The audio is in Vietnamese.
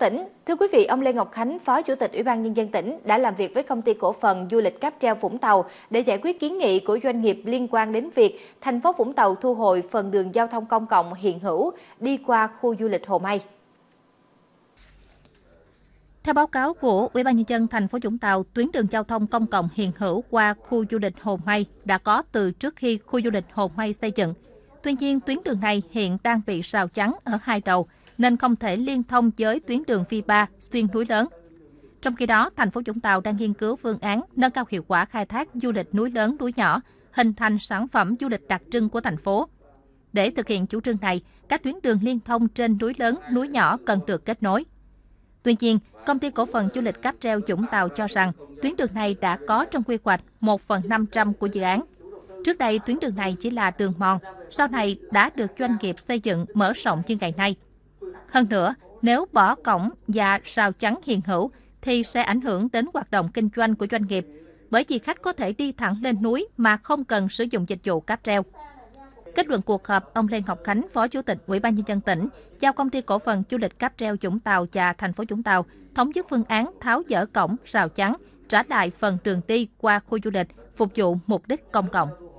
Tỉnh, thưa quý vị, ông Lê Ngọc Khánh, Phó Chủ tịch Ủy ban Nhân dân tỉnh đã làm việc với công ty cổ phần du lịch Cáp Treo Vũng Tàu để giải quyết kiến nghị của doanh nghiệp liên quan đến việc thành phố Vũng Tàu thu hồi phần đường giao thông công cộng hiện hữu đi qua khu du lịch Hồ Mây. Theo báo cáo của Ủy ban nhân dân thành phố Vũng Tàu, tuyến đường giao thông công cộng hiện hữu qua khu du lịch Hồ Mây đã có từ trước khi khu du lịch Hồ Mây xây dựng. Tuy nhiên, tuyến đường này hiện đang bị rào chắn ở hai đầu – nên không thể liên thông với tuyến đường phi ba xuyên núi lớn. Trong khi đó, thành phố Vũng Tàu đang nghiên cứu phương án nâng cao hiệu quả khai thác du lịch núi lớn núi nhỏ, hình thành sản phẩm du lịch đặc trưng của thành phố. Để thực hiện chủ trương này, các tuyến đường liên thông trên núi lớn, núi nhỏ cần được kết nối. Tuy nhiên, công ty cổ phần du lịch cáp treo Vũng Tàu cho rằng tuyến đường này đã có trong quy hoạch 1 phần 500 của dự án. Trước đây, tuyến đường này chỉ là đường mòn, sau này đã được doanh nghiệp xây dựng mở rộng như ngày nay. Hơn nữa, nếu bỏ cổng và rào chắn hiện hữu thì sẽ ảnh hưởng đến hoạt động kinh doanh của doanh nghiệp, bởi vì khách có thể đi thẳng lên núi mà không cần sử dụng dịch vụ cáp treo. Kết luận cuộc họp, ông Lê Ngọc Khánh, Phó Chủ tịch Ủy ban nhân dân tỉnh, giao công ty cổ phần du lịch cáp treo Vũng Tàu và thành phố Vũng Tàu thống nhất phương án tháo dỡ cổng rào chắn, trả lại phần đường đi qua khu du lịch phục vụ mục đích công cộng.